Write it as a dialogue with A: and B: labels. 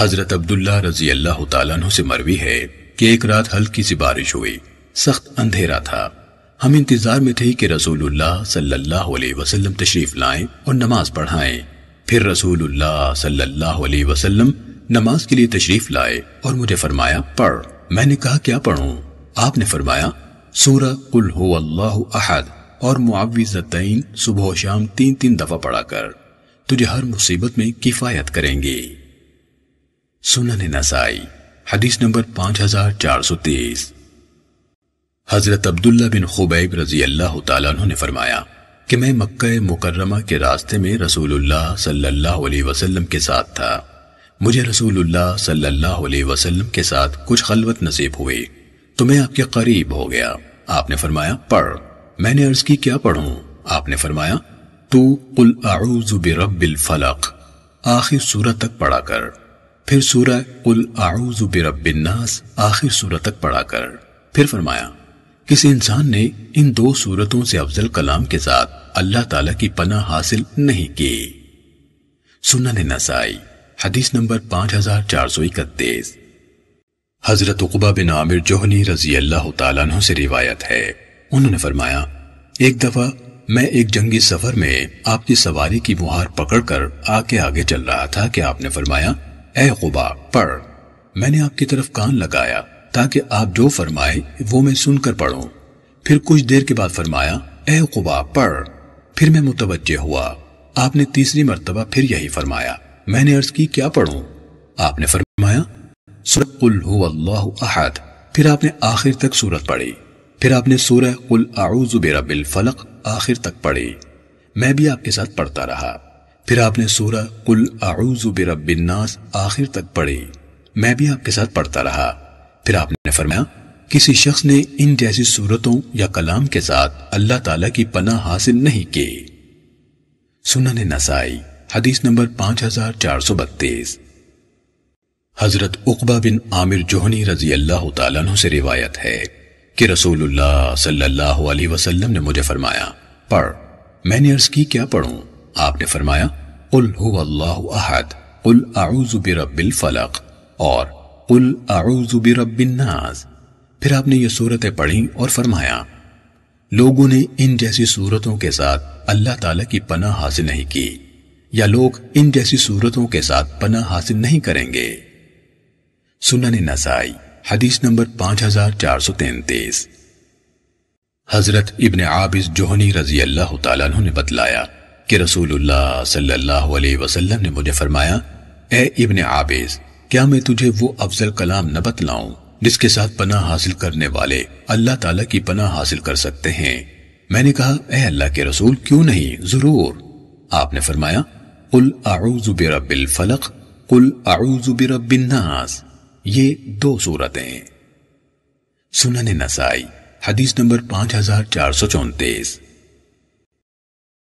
A: हजरत अब्दुल्ला रजी अल्लाह तु से मरवी है कि एक रात हल्की सी बारिश हुई सख्त अंधेरा था हम इंतजार में थे कि रसूलुल्लाह सल्लल्लाहु अलैहि वसल्लम तशरीफ लाएं और नमाज पढ़ाएं फिर रसूलुल्लाह सल्लल्लाहु अलैहि वसल्लम नमाज के लिए तशरीफ लाए और मुझे फरमाया पढ़ मैंने कहा क्या पढ़ू आपने फरमाया सूरह कुल हो अहद और मुआवजतैन सुबह शाम तीन तीन दफा पढ़ा कर तुझे हर मुसीबत में किफायत करेंगी सुनन नसाई हदीस नंबर 5423 हजरत अब्दुल्ला बिन खुबैब रजी अल्लाह तु ने फरमाया कि मैं मक्का मुकर्रमा के रास्ते में रसूलुल्लाह सल्लल्लाहु अलैहि वसल्लम के साथ था मुझे रसूलुल्लाह सल्लल्लाहु अलैहि वसल्लम के साथ कुछ खलवत नसीब हुई तो मैं आपके करीब हो गया आपने फरमाया पढ़ मैंने अर्ज की क्या पढ़ूं आपने फरमाया तू कुल आउज़ु बिरब्बिल फलक आखिर सूरत तक पढ़ा कर फिर सूरह कुल आऊज बिरबिन्नास आखिर सूरत तक पढ़ा कर फिर फरमाया किसी इंसान ने इन दो सूरतों से अफजल कलाम के साथ अल्लाह ताला की पना हासिल नहीं की सुनन नसाई हदीस नंबर पांच हजार चार सौ इकतीस हजरत उकबा बिन आमिर जोहनी रजी अल्लाह तु से रिवायत है उन्होंने फरमाया एक दफा मैं एक जंगी सफर में आपकी सवारी की मुहार पकड़कर आगे आगे चल रहा था कि आपने फरमाया ए गुबा पढ़ मैंने आपकी तरफ कान लगाया ताकि आप जो फरमाए वो मैं सुनकर पढ़ूं फिर कुछ देर के बाद फरमाया ए गुबा पढ़ फिर मैं मुतवजह हुआ आपने तीसरी मरतबा फिर यही फरमाया मैंने अर्ज की क्या पढ़ू आपने फरमाया अहद फिर आपने आखिर तक सूरत पढ़ी फिर आपने सूरह कुल आउजुबेरा बिल फलक आखिर तक पढ़ी मैं भी आपके साथ पढ़ता रहा फिर आपने सूरह कुल आऊज बिरबिन्नास आखिर तक पढ़ी मैं भी आपके साथ पढ़ता रहा फिर आपने फरमाया किसी शख्स ने इन जैसी सूरतों या कलाम के साथ अल्लाह ताला की पनाह हासिल नहीं की सुनन नसाई हदीस नंबर पांच हजार चार सौ बत्तीस हजरत उकबा बिन आमिर जोहनी रजी अल्लाह तु से रिवायत है कि रसूलुल्लाह सल्लल्लाहु अलैहि वसल्लम ने मुझे फरमाया पढ़ मैंने अर्ज की क्या पढ़ूं आपने फरमाया कुल हु अल्लाह अहद कुल आउज बिरबिल फलक और कुल आउज बिरबिन नाज फिर आपने ये सूरतें पढ़ी और फरमाया लोगों ने इन जैसी सूरतों के साथ अल्लाह ताला की पनाह हासिल नहीं की या लोग इन जैसी सूरतों के साथ पनाह हासिल नहीं करेंगे सुनन नसाई हदीस नंबर पांच हजार चार सौ तैतीस हजरत इबन आबिस जोहनी रजी अल्लाह तला ने बतलाया कि रसूलुल्लाह सल्लल्लाहु अलैहि वसल्लम ने मुझे फरमाया ए इब्न आबिस क्या मैं तुझे वो अफजल कलाम न बतलाऊं जिसके साथ पनाह हासिल करने वाले अल्लाह ताला की पनाह हासिल कर सकते हैं मैंने कहा ए अल्लाह के रसूल क्यों नहीं जरूर आपने फरमाया कुल आऊजु बिरबिल फलक कुल आऊजु बिरबिन नास ये दो सूरतें सुनन नसाई हदीस नंबर 5434